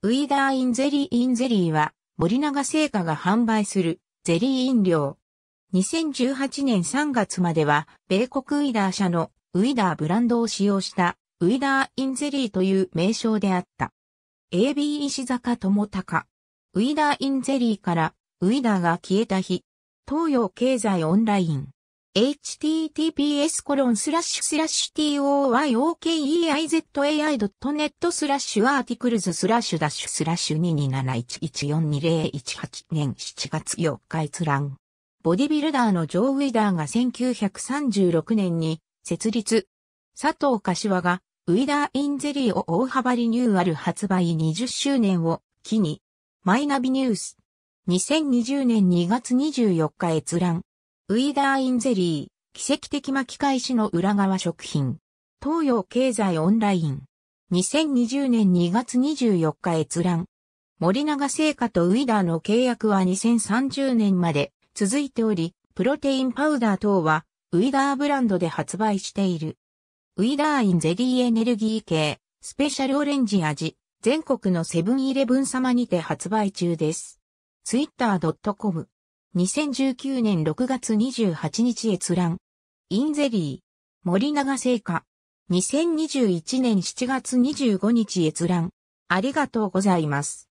ウィダーインゼリーインゼリーは森永製菓が販売するゼリー飲料。2018年3月までは米国ウィダー社のウィダーブランドを使用したウィダーインゼリーという名称であった。AB 石坂智隆。ウィダーインゼリーからウィダーが消えた日。東洋経済オンライン。https toyokeizai.net スラッシュアーティクルズスラッシュダッシュスラッシュ227114218年7月4日閲覧。ボディビルダーのジョー・ウィダーが1936年に設立。佐藤柏がウィダー・インゼリーを大幅リニューアル発売20周年を機に、マイナビニュース。2020年2月24日閲覧。ウィダーインゼリー、奇跡的巻き返しの裏側食品。東洋経済オンライン。2020年2月24日閲覧。森永製菓とウィダーの契約は2030年まで続いており、プロテインパウダー等はウィダーブランドで発売している。ウィダーインゼリーエネルギー系、スペシャルオレンジ味、全国のセブンイレブン様にて発売中です。ツイッター c o m 2019年6月28日閲覧。インゼリー。森永製菓。2021年7月25日閲覧。ありがとうございます。